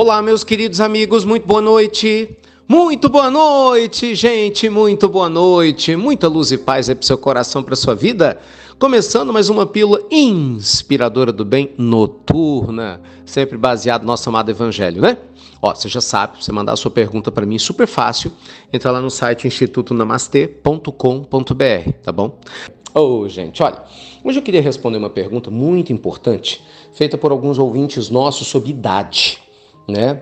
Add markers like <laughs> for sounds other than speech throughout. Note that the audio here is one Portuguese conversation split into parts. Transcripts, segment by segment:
Olá, meus queridos amigos, muito boa noite. Muito boa noite, gente, muito boa noite. Muita luz e paz aí pro seu coração, pra sua vida. Começando mais uma pílula inspiradora do bem noturna, sempre baseado no nosso amado evangelho, né? Ó, você já sabe, você mandar a sua pergunta para mim, super fácil. Entra lá no site institutonamastê.com.br, tá bom? Ô, oh, gente, olha, hoje eu queria responder uma pergunta muito importante, feita por alguns ouvintes nossos sobre idade né?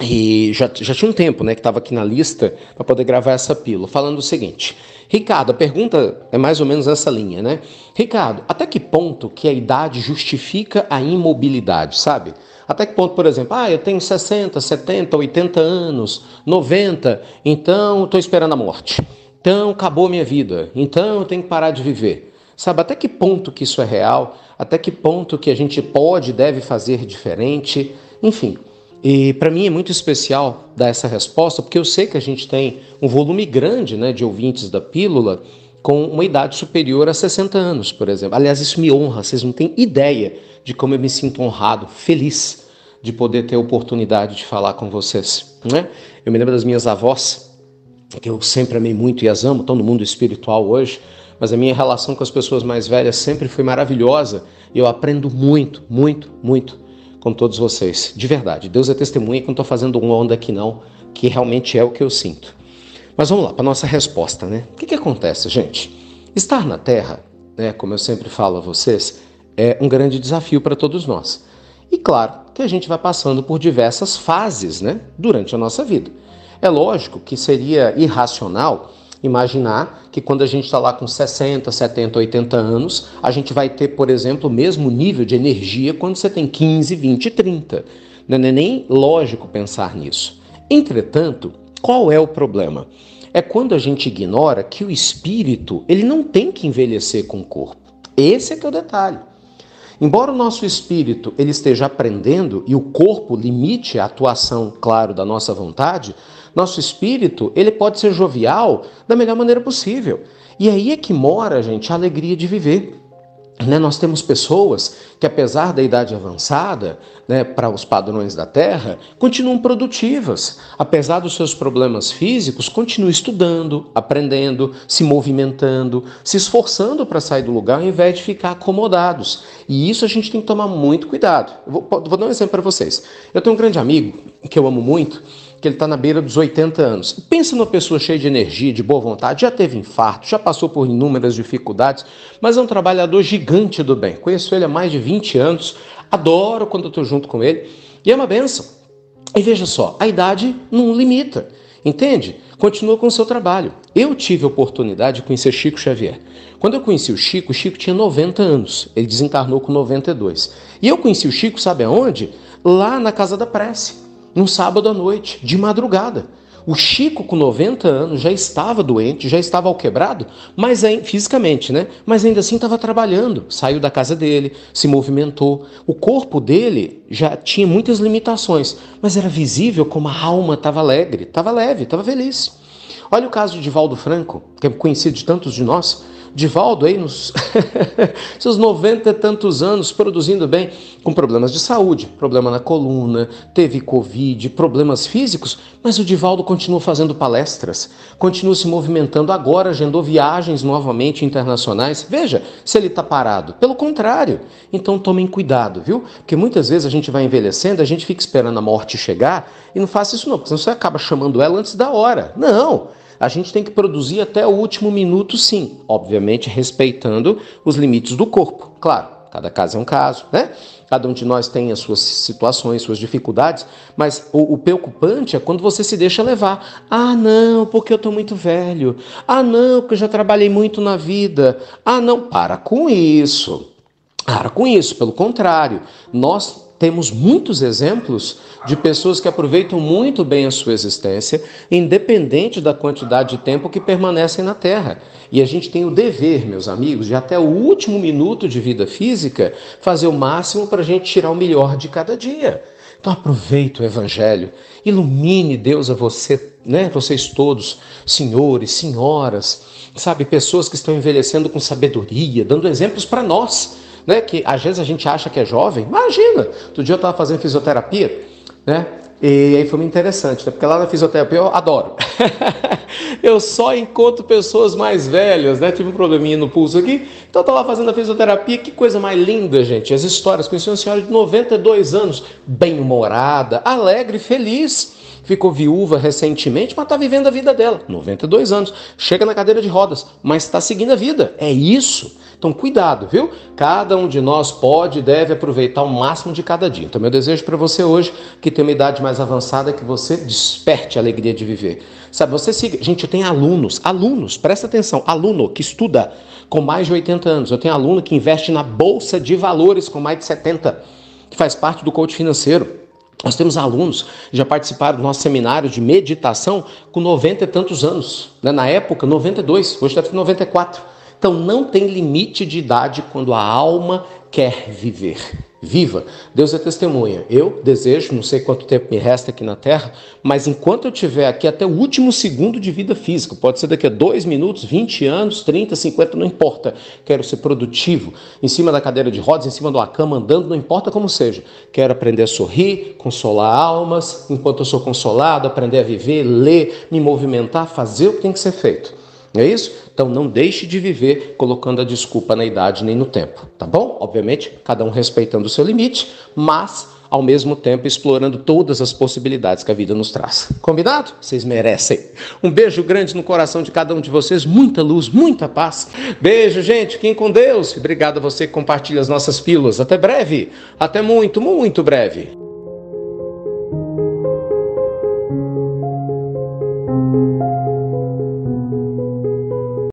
E já, já tinha um tempo, né, que estava aqui na lista para poder gravar essa pílula, falando o seguinte. Ricardo, a pergunta é mais ou menos nessa linha, né? Ricardo, até que ponto que a idade justifica a imobilidade, sabe? Até que ponto, por exemplo, ah, eu tenho 60, 70, 80 anos, 90, então estou esperando a morte. Então acabou a minha vida. Então eu tenho que parar de viver. Sabe até que ponto que isso é real? Até que ponto que a gente pode, deve fazer diferente? Enfim, e para mim é muito especial dar essa resposta, porque eu sei que a gente tem um volume grande né, de ouvintes da pílula com uma idade superior a 60 anos, por exemplo. Aliás, isso me honra, vocês não têm ideia de como eu me sinto honrado, feliz de poder ter a oportunidade de falar com vocês. Né? Eu me lembro das minhas avós, que eu sempre amei muito e as amo, estão no mundo espiritual hoje, mas a minha relação com as pessoas mais velhas sempre foi maravilhosa e eu aprendo muito, muito, muito com todos vocês. De verdade, Deus é testemunha que não estou fazendo um onda aqui não, que realmente é o que eu sinto. Mas vamos lá, para nossa resposta, né? O que, que acontece, gente? Estar na Terra, né, como eu sempre falo a vocês, é um grande desafio para todos nós. E claro que a gente vai passando por diversas fases né, durante a nossa vida. É lógico que seria irracional imaginar que quando a gente está lá com 60, 70, 80 anos, a gente vai ter, por exemplo, o mesmo nível de energia quando você tem 15, 20, 30. Não é nem lógico pensar nisso. Entretanto, qual é o problema? É quando a gente ignora que o espírito ele não tem que envelhecer com o corpo. Esse é que é o detalhe. Embora o nosso espírito ele esteja aprendendo e o corpo limite a atuação, claro, da nossa vontade, nosso espírito, ele pode ser jovial da melhor maneira possível. E aí é que mora, gente, a alegria de viver. Né, nós temos pessoas que, apesar da idade avançada, né, para os padrões da Terra, continuam produtivas. Apesar dos seus problemas físicos, continuam estudando, aprendendo, se movimentando, se esforçando para sair do lugar, ao invés de ficar acomodados. E isso a gente tem que tomar muito cuidado. Vou, vou, dar um exemplo para vocês. Eu tenho um grande amigo que eu amo muito que ele está na beira dos 80 anos. Pensa numa pessoa cheia de energia, de boa vontade, já teve infarto, já passou por inúmeras dificuldades, mas é um trabalhador gigante do bem. Conheço ele há mais de 20 anos, adoro quando estou junto com ele e é uma benção. E veja só, a idade não limita, entende? Continua com o seu trabalho. Eu tive a oportunidade de conhecer Chico Xavier. Quando eu conheci o Chico, o Chico tinha 90 anos, ele desencarnou com 92. E eu conheci o Chico, sabe aonde? Lá na Casa da Prece num sábado à noite, de madrugada. O Chico, com 90 anos, já estava doente, já estava ao quebrado, mas fisicamente, né? Mas ainda assim estava trabalhando, saiu da casa dele, se movimentou. O corpo dele já tinha muitas limitações, mas era visível como a alma estava alegre, estava leve, estava feliz. Olha o caso de Valdo Franco, que é conhecido de tantos de nós, Divaldo aí nos <laughs> seus noventa e tantos anos produzindo bem, com problemas de saúde, problema na coluna, teve covid, problemas físicos, mas o Divaldo continua fazendo palestras, continua se movimentando agora, agendou viagens novamente internacionais. Veja se ele está parado. Pelo contrário, então tomem cuidado, viu? Porque muitas vezes a gente vai envelhecendo, a gente fica esperando a morte chegar e não faça isso não, porque senão você acaba chamando ela antes da hora. Não! a gente tem que produzir até o último minuto, sim, obviamente respeitando os limites do corpo, claro. Cada caso é um caso, né? Cada um de nós tem as suas situações, suas dificuldades, mas o, o, preocupante é quando você se deixa levar. Ah, não, porque eu tô muito velho. Ah, não, porque eu já trabalhei muito na vida. Ah, não, para com isso. Para com isso, pelo contrário, nós temos muitos exemplos de pessoas que aproveitam muito bem a sua existência, independente da quantidade de tempo que permanecem na Terra. E a gente tem o dever, meus amigos, de até o último minuto de vida física fazer o máximo para a gente tirar o melhor de cada dia. Então aproveite o Evangelho, ilumine Deus a você, né? Vocês todos, senhores, senhoras, sabe, pessoas que estão envelhecendo com sabedoria, dando exemplos para nós né? Que às vezes a gente acha que é jovem. Imagina! Outro dia eu estava fazendo fisioterapia, né? E aí foi muito interessante, né? Porque lá na fisioterapia eu adoro. <laughs> eu só encontro pessoas mais velhas, né? Tive um probleminha no pulso aqui. Então eu tava fazendo a fisioterapia, que coisa mais linda, gente. As histórias. Conheci uma senhora de 92 anos, bem-humorada, alegre, feliz ficou viúva recentemente, mas está vivendo a vida dela, 92 anos, chega na cadeira de rodas, mas está seguindo a vida. É isso. Então, cuidado, viu? Cada um de nós pode e deve aproveitar o máximo de cada dia. Então, meu desejo para você hoje, que tem uma idade mais avançada, é que você desperte a alegria de viver. Sabe, você siga. Gente, eu tenho alunos, alunos, presta atenção, aluno que estuda com mais de 80 anos. Eu tenho aluno que investe na bolsa de valores com mais de 70, que faz parte do coach financeiro. Nós temos alunos que já participaram do nosso seminário de meditação com 90 e tantos anos. Né? Na época, 92, hoje deve ter 94. Então não tem limite de idade quando a alma quer viver viva. Deus é testemunha. Eu desejo, não sei quanto tempo me resta aqui na Terra, mas enquanto eu tiver aqui até o último segundo de vida física, pode ser daqui a dois minutos, 20 anos, 30, 50, não importa. Quero ser produtivo, em cima da cadeira de rodas, em cima de uma cama, andando, não importa como seja. Quero aprender a sorrir, consolar almas, enquanto eu sou consolado, aprender a viver, ler, me movimentar, fazer o que tem que ser feito. Não é isso? Então não deixe de viver colocando a desculpa na idade nem no tempo, tá bom? Obviamente, cada um respeitando o seu limite, mas ao mesmo tempo explorando todas as possibilidades que a vida nos traz. Combinado? Vocês merecem. Um beijo grande no coração de cada um de vocês, muita luz, muita paz. Beijo, gente, fiquem com Deus. Obrigado a você que compartilha as nossas pílulas. Até breve, até muito, muito breve.